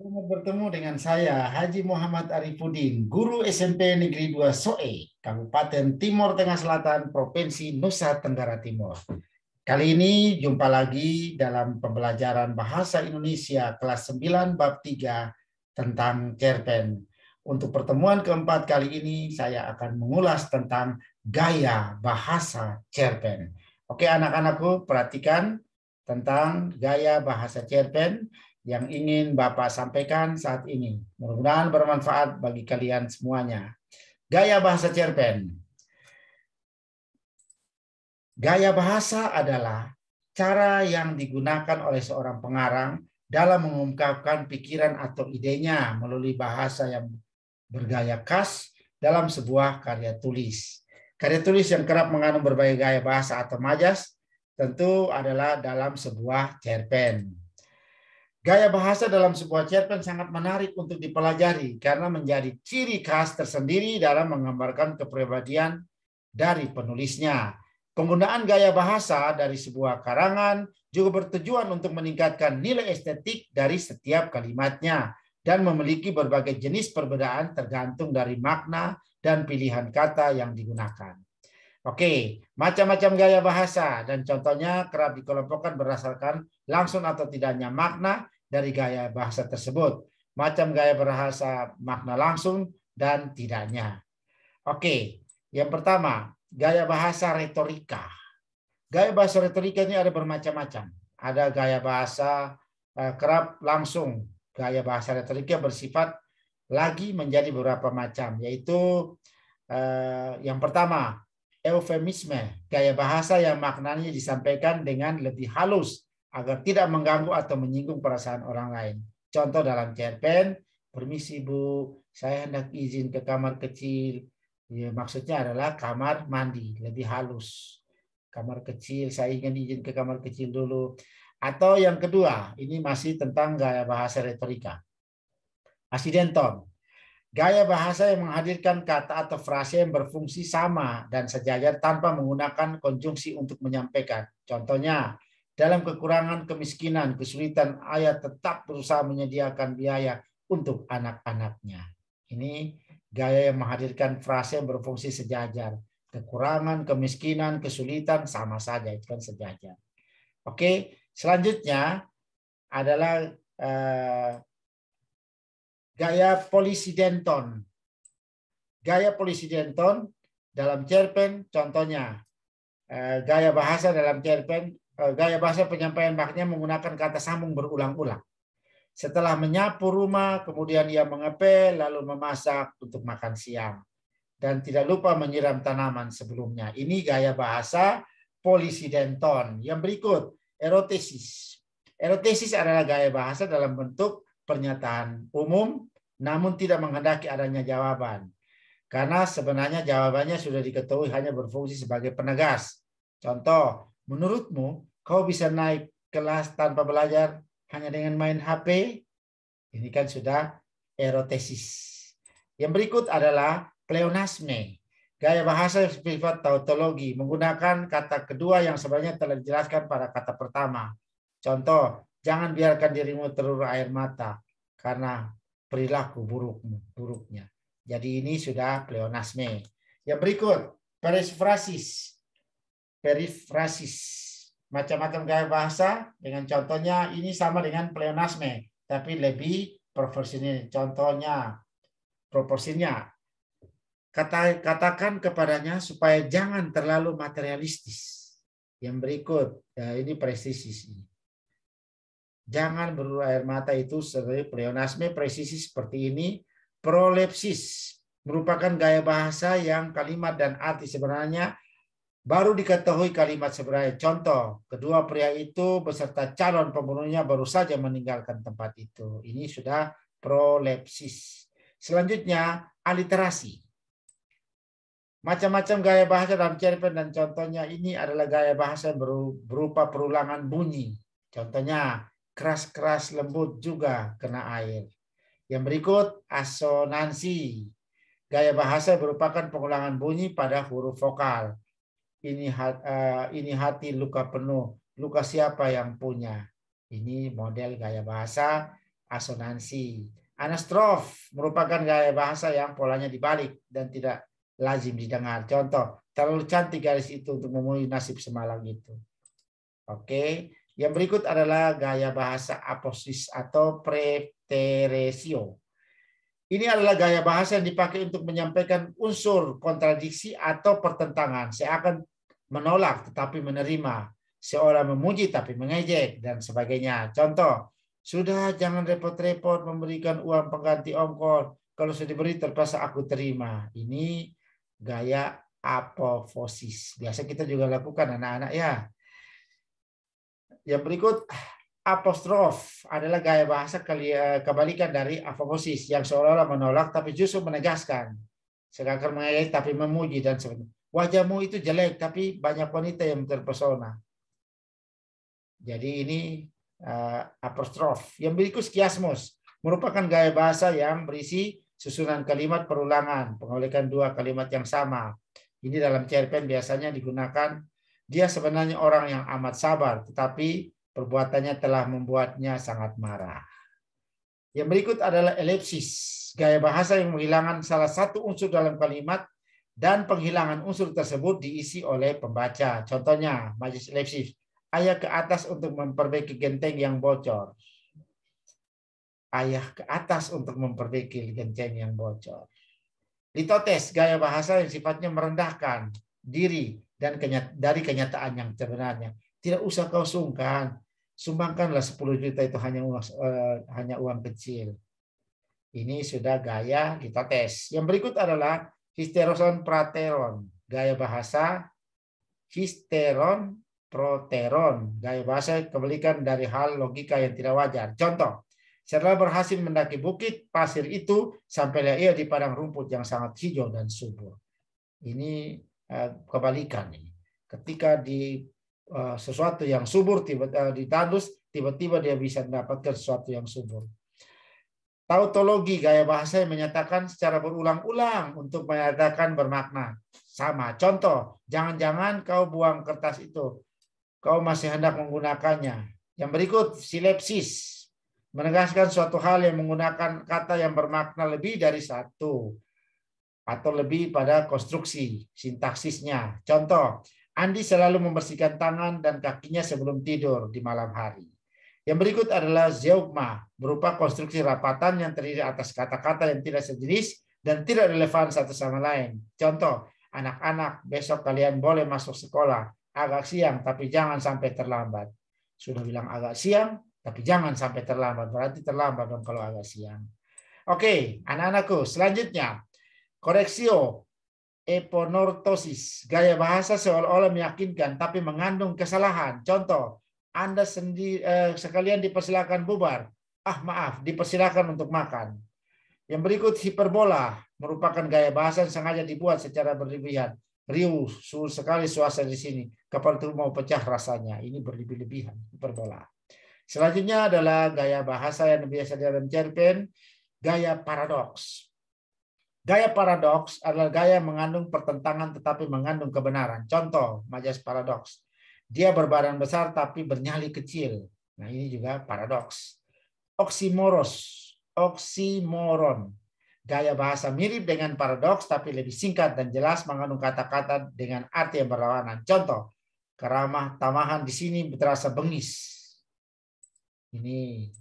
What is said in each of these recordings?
Selamat bertemu dengan saya, Haji Muhammad Arifudin, Guru SMP Negeri 2 Soe, Kabupaten Timur Tengah Selatan, Provinsi Nusa Tenggara Timur. Kali ini jumpa lagi dalam pembelajaran Bahasa Indonesia kelas 9 bab 3 tentang cerpen. Untuk pertemuan keempat kali ini saya akan mengulas tentang gaya bahasa cerpen. Oke anak-anakku perhatikan tentang gaya bahasa cerpen yang ingin Bapak sampaikan saat ini. Mudah-mudahan bermanfaat bagi kalian semuanya. Gaya bahasa cerpen. Gaya bahasa adalah cara yang digunakan oleh seorang pengarang dalam mengungkapkan pikiran atau idenya melalui bahasa yang bergaya khas dalam sebuah karya tulis. Karya tulis yang kerap mengandung berbagai gaya bahasa atau majas tentu adalah dalam sebuah cerpen. Gaya bahasa dalam sebuah cerpen sangat menarik untuk dipelajari karena menjadi ciri khas tersendiri dalam menggambarkan kepribadian dari penulisnya. Penggunaan gaya bahasa dari sebuah karangan juga bertujuan untuk meningkatkan nilai estetik dari setiap kalimatnya dan memiliki berbagai jenis perbedaan tergantung dari makna dan pilihan kata yang digunakan. Oke, macam-macam gaya bahasa dan contohnya kerap dikelompokkan berdasarkan langsung atau tidaknya makna dari gaya bahasa tersebut, macam gaya bahasa makna langsung dan tidaknya. Oke, yang pertama, gaya bahasa retorika. Gaya bahasa retorika ini ada bermacam-macam. Ada gaya bahasa eh, kerap langsung, gaya bahasa retorika bersifat lagi menjadi beberapa macam, yaitu eh, yang pertama, eufemisme, gaya bahasa yang maknanya disampaikan dengan lebih halus agar tidak mengganggu atau menyinggung perasaan orang lain. Contoh dalam cerpen, permisi Bu, saya hendak izin ke kamar kecil. Ya, maksudnya adalah kamar mandi, lebih halus. Kamar kecil, saya ingin izin ke kamar kecil dulu. Atau yang kedua, ini masih tentang gaya bahasa retorika. Tom, gaya bahasa yang menghadirkan kata atau frase yang berfungsi sama dan sejajar tanpa menggunakan konjungsi untuk menyampaikan. Contohnya, dalam kekurangan, kemiskinan, kesulitan, ayah tetap berusaha menyediakan biaya untuk anak-anaknya. Ini gaya yang menghadirkan frase yang berfungsi sejajar. Kekurangan, kemiskinan, kesulitan sama saja itu kan sejajar. Oke, selanjutnya adalah eh, gaya denton. Gaya polisi denton dalam cerpen contohnya eh, gaya bahasa dalam cerpen Eh, gaya bahasa penyampaian maknya menggunakan kata sambung berulang-ulang. Setelah menyapu rumah, kemudian ia mengepel, lalu memasak untuk makan siang. Dan tidak lupa menyiram tanaman sebelumnya. Ini gaya bahasa polisidenton. Yang berikut, erotesis. Erotesis adalah gaya bahasa dalam bentuk pernyataan umum, namun tidak menghendaki adanya jawaban. Karena sebenarnya jawabannya sudah diketahui hanya berfungsi sebagai penegas. Contoh, menurutmu kau bisa naik kelas tanpa belajar hanya dengan main HP, ini kan sudah erotesis. Yang berikut adalah pleonasme, gaya bahasa sifat tautologi, menggunakan kata kedua yang sebenarnya telah dijelaskan pada kata pertama. Contoh, jangan biarkan dirimu terlalu air mata karena perilaku burukmu, buruknya. Jadi ini sudah pleonasme. Yang berikut, perifrasis. Perifrasis macam-macam gaya bahasa dengan contohnya ini sama dengan pleonasme tapi lebih proporsional. Contohnya proporsinya kata katakan kepadanya supaya jangan terlalu materialistis. Yang berikut ya, ini presisi Jangan berulur air mata itu sebagai pleonasme presisi seperti ini. Prolepsis merupakan gaya bahasa yang kalimat dan arti sebenarnya Baru diketahui kalimat sebenarnya. Contoh, kedua pria itu beserta calon pembunuhnya baru saja meninggalkan tempat itu. Ini sudah prolepsis. Selanjutnya, aliterasi. Macam-macam gaya bahasa dalam cerpen dan contohnya ini adalah gaya bahasa yang berupa perulangan bunyi. Contohnya, keras-keras lembut juga kena air. Yang berikut, asonansi. Gaya bahasa merupakan pengulangan bunyi pada huruf vokal ini uh, ini hati luka penuh luka siapa yang punya ini model gaya bahasa asonansi anastrof merupakan gaya bahasa yang polanya dibalik dan tidak lazim didengar contoh terlalu cantik garis itu untuk memenuhi nasib semalam itu oke yang berikut adalah gaya bahasa aposis atau preteresio ini adalah gaya bahasa yang dipakai untuk menyampaikan unsur kontradiksi atau pertentangan. Saya akan menolak tetapi menerima. Seorang memuji tapi mengejek dan sebagainya. Contoh, sudah jangan repot-repot memberikan uang pengganti ongkos. Kalau sudah diberi terpaksa aku terima. Ini gaya apofosis. Biasa kita juga lakukan anak-anak ya. Yang berikut, apostrof adalah gaya bahasa kebalikan dari afabosis yang seolah-olah menolak tapi justru menegaskan. Sedangkan mengayai tapi memuji dan sebagainya. Wajahmu itu jelek tapi banyak wanita yang terpesona. Jadi ini uh, eh, apostrof. Yang berikut kiasmus merupakan gaya bahasa yang berisi susunan kalimat perulangan, pengolekan dua kalimat yang sama. Ini dalam cerpen biasanya digunakan dia sebenarnya orang yang amat sabar, tetapi Perbuatannya telah membuatnya sangat marah. Yang berikut adalah elipsis, gaya bahasa yang menghilangkan salah satu unsur dalam kalimat dan penghilangan unsur tersebut diisi oleh pembaca. Contohnya, majelis elipsis, ayah ke atas untuk memperbaiki genteng yang bocor. Ayah ke atas untuk memperbaiki genteng yang bocor. Litotes, gaya bahasa yang sifatnya merendahkan diri dan dari kenyataan yang sebenarnya. Tidak usah kau sungkan. Sumbangkanlah 10 juta itu hanya uang eh, hanya uang kecil. Ini sudah gaya kita tes. Yang berikut adalah histeroson prateron, gaya bahasa histeron proteron, gaya bahasa kebalikan dari hal logika yang tidak wajar. Contoh, setelah berhasil mendaki bukit pasir itu, sampailah ia di padang rumput yang sangat hijau dan subur. Ini eh, kebalikan. Ketika di Eh, sesuatu yang subur tiba eh, ditandus tiba-tiba dia bisa mendapatkan sesuatu yang subur. Tautologi gaya bahasa yang menyatakan secara berulang-ulang untuk menyatakan bermakna sama. Contoh, jangan-jangan kau buang kertas itu, kau masih hendak menggunakannya. Yang berikut silepsis menegaskan suatu hal yang menggunakan kata yang bermakna lebih dari satu atau lebih pada konstruksi sintaksisnya. Contoh, Andi selalu membersihkan tangan dan kakinya sebelum tidur di malam hari. Yang berikut adalah zeugma, berupa konstruksi rapatan yang terdiri atas kata-kata yang tidak sejenis dan tidak relevan satu sama lain. Contoh, anak-anak, besok kalian boleh masuk sekolah agak siang, tapi jangan sampai terlambat. Sudah bilang agak siang, tapi jangan sampai terlambat. Berarti terlambat dong kalau agak siang. Oke, anak-anakku, selanjutnya. Koreksio, eponortosis. Gaya bahasa seolah-olah meyakinkan tapi mengandung kesalahan. Contoh, Anda sendiri eh, sekalian dipersilakan bubar. Ah, maaf, dipersilakan untuk makan. Yang berikut hiperbola merupakan gaya bahasa yang sengaja dibuat secara berlebihan. Riuh, suhu sekali suasana di sini. Kapal itu mau pecah rasanya. Ini berlebih-lebihan, hiperbola. Selanjutnya adalah gaya bahasa yang biasa dalam cerpen, gaya paradoks Gaya paradoks adalah gaya mengandung pertentangan tetapi mengandung kebenaran. Contoh, majas paradoks. Dia berbadan besar tapi bernyali kecil. Nah ini juga paradoks. Oksimoros, oksimoron. Gaya bahasa mirip dengan paradoks tapi lebih singkat dan jelas mengandung kata-kata dengan arti yang berlawanan. Contoh, keramah tamahan di sini terasa bengis. Ini.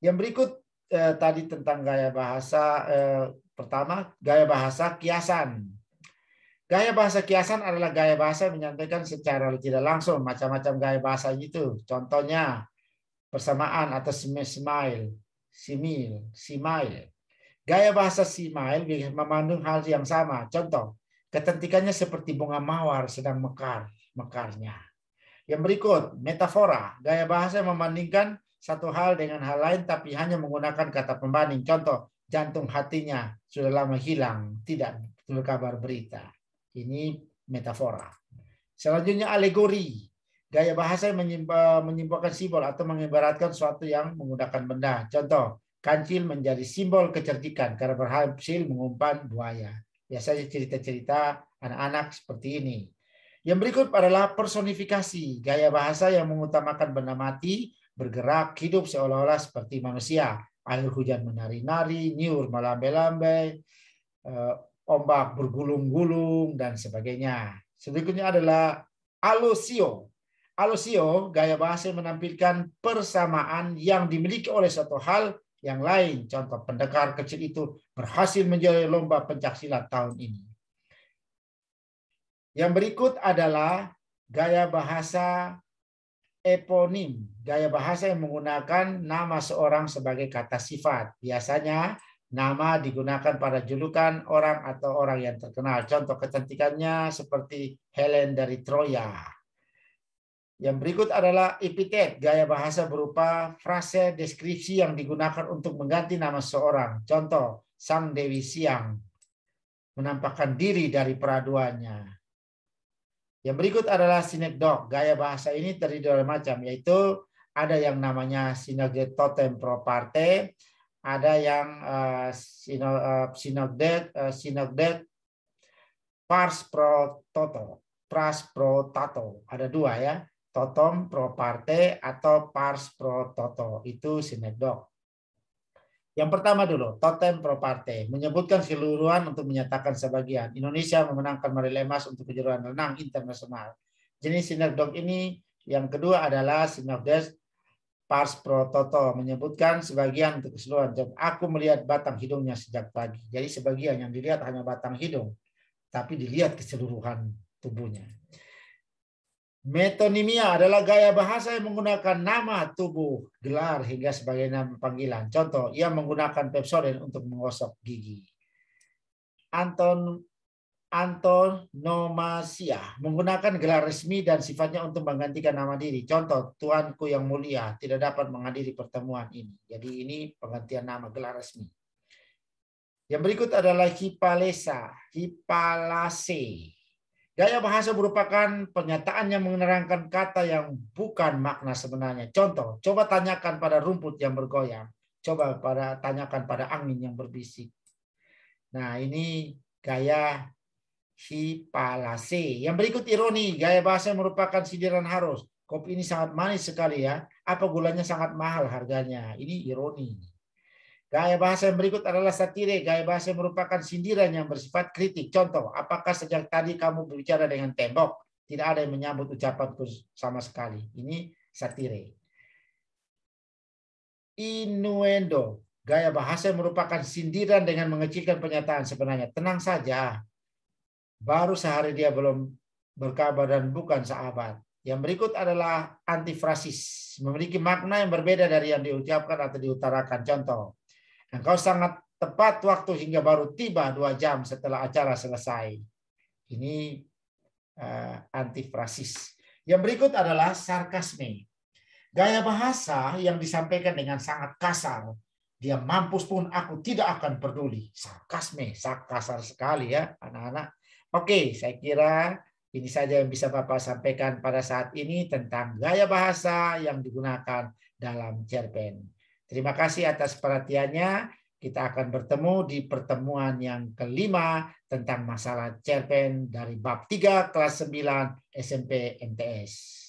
Yang berikut eh, tadi tentang gaya bahasa eh, Pertama, gaya bahasa kiasan. Gaya bahasa kiasan adalah gaya bahasa yang menyampaikan secara tidak langsung macam-macam gaya bahasa itu. Contohnya persamaan atau smile, simil, simile Gaya bahasa simile memandung hal yang sama. Contoh, ketentikannya seperti bunga mawar sedang mekar, mekarnya. Yang berikut, metafora. Gaya bahasa yang membandingkan satu hal dengan hal lain tapi hanya menggunakan kata pembanding. Contoh, jantung hatinya sudah lama hilang, tidak berkabar berita. Ini metafora. Selanjutnya alegori. Gaya bahasa yang menyimpulkan simbol atau mengibaratkan suatu yang menggunakan benda. Contoh, kancil menjadi simbol kecerdikan karena berhasil mengumpan buaya. Biasanya cerita-cerita anak-anak seperti ini. Yang berikut adalah personifikasi, gaya bahasa yang mengutamakan benda mati, bergerak, hidup seolah-olah seperti manusia. Air hujan menari-nari, nyur melambe-lambe, eh, ombak bergulung-gulung, dan sebagainya. Selanjutnya adalah alusio. Alusio, gaya bahasa yang menampilkan persamaan yang dimiliki oleh satu hal yang lain. Contoh pendekar kecil itu berhasil menjadi lomba pencaksilat tahun ini. Yang berikut adalah gaya bahasa eponim, gaya bahasa yang menggunakan nama seorang sebagai kata sifat. Biasanya nama digunakan pada julukan orang atau orang yang terkenal. Contoh kecantikannya seperti Helen dari Troya. Yang berikut adalah epitet, gaya bahasa berupa frase deskripsi yang digunakan untuk mengganti nama seorang. Contoh, Sang Dewi Siang menampakkan diri dari peraduannya. Yang berikut adalah sinekdok. Gaya bahasa ini terdiri dari macam, yaitu ada yang namanya totem pro parte, ada yang eh, sinode eh, eh, sinode pars pro toto, pras pro tato. Ada dua ya, totem pro parte atau pars pro toto. Itu sinekdok. Yang pertama dulu, totem pro parte, menyebutkan keseluruhan untuk menyatakan sebagian. Indonesia memenangkan medali emas untuk kejuaraan renang internasional. Jenis dog ini yang kedua adalah sinodes pars pro toto, menyebutkan sebagian untuk keseluruhan. Dan aku melihat batang hidungnya sejak pagi. Jadi sebagian yang dilihat hanya batang hidung, tapi dilihat keseluruhan tubuhnya. Metonimia adalah gaya bahasa yang menggunakan nama, tubuh, gelar, hingga sebagai nama panggilan. Contoh, ia menggunakan pepsodent untuk menggosok gigi. Anton antonomasia menggunakan gelar resmi dan sifatnya untuk menggantikan nama diri. Contoh, Tuanku yang mulia tidak dapat menghadiri pertemuan ini. Jadi ini penggantian nama gelar resmi. Yang berikut adalah hipalesa, hipalase Gaya bahasa merupakan pernyataan yang menerangkan kata yang bukan makna sebenarnya. Contoh, coba tanyakan pada rumput yang bergoyang. Coba pada tanyakan pada angin yang berbisik. Nah, ini gaya hipalase. Yang berikut ironi, gaya bahasa merupakan sindiran harus. Kopi ini sangat manis sekali ya. Apa gulanya sangat mahal harganya. Ini ironi. Gaya bahasa yang berikut adalah satire. Gaya bahasa yang merupakan sindiran yang bersifat kritik. Contoh, apakah sejak tadi kamu berbicara dengan tembok? Tidak ada yang menyambut ucapanku sama sekali. Ini satire. Innuendo. Gaya bahasa yang merupakan sindiran dengan mengecilkan pernyataan sebenarnya. Tenang saja. Baru sehari dia belum berkabar dan bukan sahabat. Yang berikut adalah antifrasis. Memiliki makna yang berbeda dari yang diucapkan atau diutarakan. Contoh, Engkau sangat tepat waktu hingga baru tiba dua jam setelah acara selesai. Ini uh, antifrasis. Yang berikut adalah sarkasme. Gaya bahasa yang disampaikan dengan sangat kasar. Dia mampus pun aku tidak akan peduli. Sarkasme, kasar sekali ya anak-anak. Oke, saya kira ini saja yang bisa Bapak sampaikan pada saat ini tentang gaya bahasa yang digunakan dalam cerpen. Terima kasih atas perhatiannya. Kita akan bertemu di pertemuan yang kelima tentang masalah cerpen dari bab 3 kelas 9 SMP MTS.